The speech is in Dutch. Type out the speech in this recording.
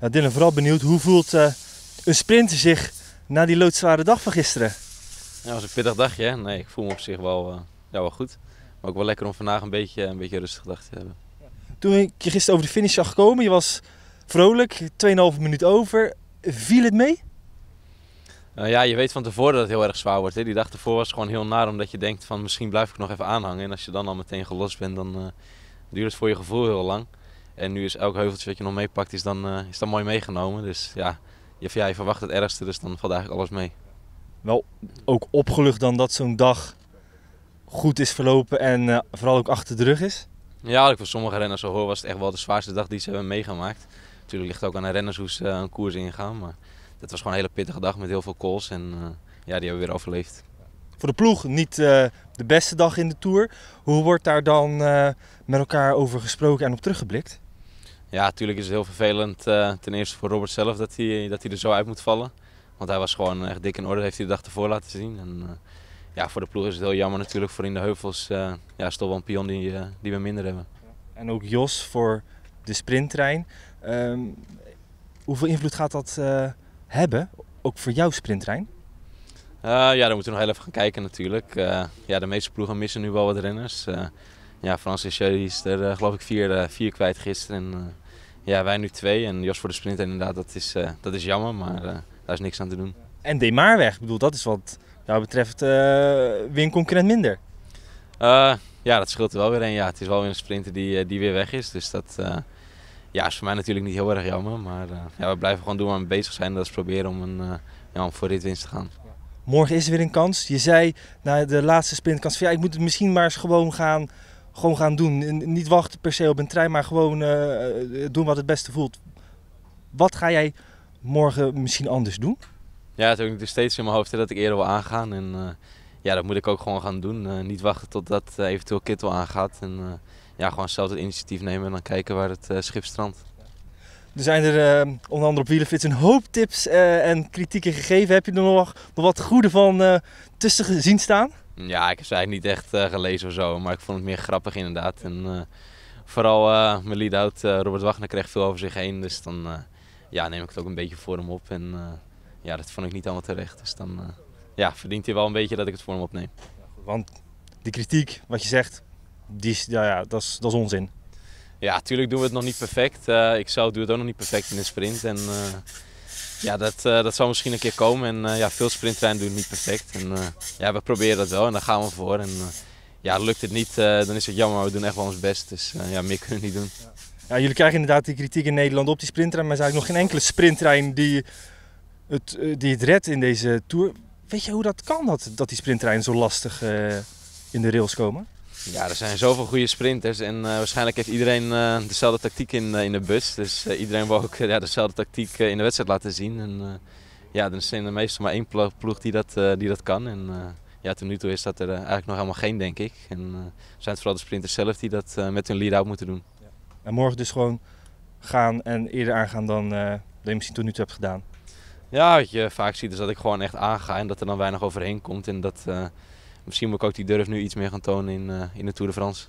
Nou, Dylan, vooral benieuwd, hoe voelt eh, een sprinter zich na die loodzware dag van gisteren? Ja, was een pittig dagje. Nee, ik voel me op zich wel, eh, ja, wel goed. Maar ook wel lekker om vandaag een beetje, een beetje rustig gedacht te hebben. Toen ik je gisteren over de finish zag komen, je was vrolijk, 2,5 minuut over. Viel het mee? ja, je weet van tevoren dat het heel erg zwaar wordt. Hè? Die dag ervoor was gewoon heel naar, omdat je denkt van misschien blijf ik nog even aanhangen. En als je dan al meteen gelost bent, dan duurt het voor je gevoel heel lang. En nu is elk heuveltje wat je nog meepakt, is dan, eh, is dan mooi meegenomen. Dus ja je, verwacht het ergste, dus dan valt eigenlijk alles mee. Wel ook opgelucht dan dat zo'n dag goed is verlopen en eh, vooral ook achter de rug is? Ja, ik voor sommige renners zo hoor was het echt wel de zwaarste dag die ze hebben meegemaakt. Natuurlijk ligt het ook aan de renners hoe ze een eh, koers ingaan. Maar dat was gewoon een hele pittige dag met heel veel calls. En ja, die hebben we weer overleefd. Voor de ploeg niet de beste dag in de Tour. Hoe wordt daar dan met elkaar over gesproken en op teruggeblikt? Ja, natuurlijk is het heel vervelend eh, ten eerste voor Robert zelf dat hij, dat hij er zo uit moet vallen. Want hij was gewoon echt dik in orde, heeft hij de dag ervoor laten zien. En, eh, ja, voor de ploeg is het heel jammer natuurlijk, voor in de heuvels eh, ja, is wel een pion die, die we minder hebben. En ook Jos voor de sprinttrein. Ehm, hoeveel invloed gaat dat hebben, ook voor jouw sprinttrein? ja, daar moeten we nog heel even gaan kijken natuurlijk. ja, de meeste ploegen missen nu wel wat renners ja, Francis Sherry is er eh, geloof ik vier, eh, vier kwijt gisteren. En, eh, ja, wij nu twee. En Jos voor de sprint inderdaad, dat is, dat is jammer, maar daar is niks aan te doen. En maar weg, ik bedoel, dat is wat jou betreft weer een concurrent minder. ja, dat scheelt er wel weer een. Ja, het is wel weer een sprinter die, die weer weg is. Dus dat ja, is voor mij natuurlijk niet heel erg jammer. Maar ja, we blijven gewoon doen waar bezig zijn. Dat is proberen om, een, uh, ja, om voor winst te gaan. Morgen is er weer een kans. Je zei na de laatste sprintkans van ja, ik moet het misschien maar eens gewoon gaan gewoon gaan doen. niet wachten per se op een trein, maar gewoon eh, eh, doen wat het beste voelt. Wat ga jij morgen misschien anders doen? Ja, het heb ik nog steeds in mijn hoofd dat ik eerder wil aangaan. En eh, ja, dat moet ik ook gewoon gaan doen. niet wachten totdat eventueel Kittel aangaat. En ja, gewoon zelf het initiatief nemen en dan kijken waar het schip strandt. Er zijn er onder andere op Wielefits een hoop tips en kritieken gegeven. Heb je er nog wat goede van tussen gezien staan? Ja, ik heb ze eigenlijk niet echt eh, gelezen of zo, maar ik vond het meer grappig inderdaad. En eh, vooral eh, mijn lead-out, Robert Wagner, kreeg veel over zich heen. Dus dan ja, neem ik het ook een beetje voor hem op. En ja, dat vond ik niet allemaal terecht. Dus dan ja, verdient hij wel een beetje dat ik het voor hem opneem. Want die kritiek, wat je zegt, die is, ja, ja, dat, is, dat is onzin. Ja, natuurlijk doen we het nog niet perfect. ik zelf doe het ook nog niet perfect in de sprint. En ja, dat, eh, dat zal misschien een keer komen. En eh, ja, veel sprinttreinen doen het niet perfect. En eh, ja, we proberen dat wel en daar gaan we voor. En ja, lukt het niet, dan is het jammer. we doen echt wel ons best. Dus ja, meer kunnen we niet doen. Ja, jullie krijgen inderdaad die kritiek in Nederland op die sprinttrein. Maar er is eigenlijk nog geen enkele sprinttrein die het, die het redt in deze Tour. Weet je hoe dat kan, dat, dat die sprinttreinen zo lastig in de rails komen? Ja, er zijn zoveel goede sprinters en eh, waarschijnlijk heeft iedereen eh, dezelfde tactiek in, eh, in de bus. Dus iedereen wil ook ja, dezelfde tactiek in de wedstrijd laten zien. En ja, dan zijn de meesten maar één ploeg die dat, die dat kan. En ja, tot nu toe is dat er eigenlijk nog helemaal geen, denk ik. En zijn het vooral de sprinters zelf die dat met hun lead-out moeten doen. En morgen dus gewoon gaan en eerder aangaan dan, dan je misschien tot nu toe hebt gedaan? Ja, wat je vaak ziet is dat ik gewoon echt aanga en dat er dan weinig overheen komt. En dat misschien moet ik ook die durf nu iets meer gaan tonen in, eh, in de Tour de France.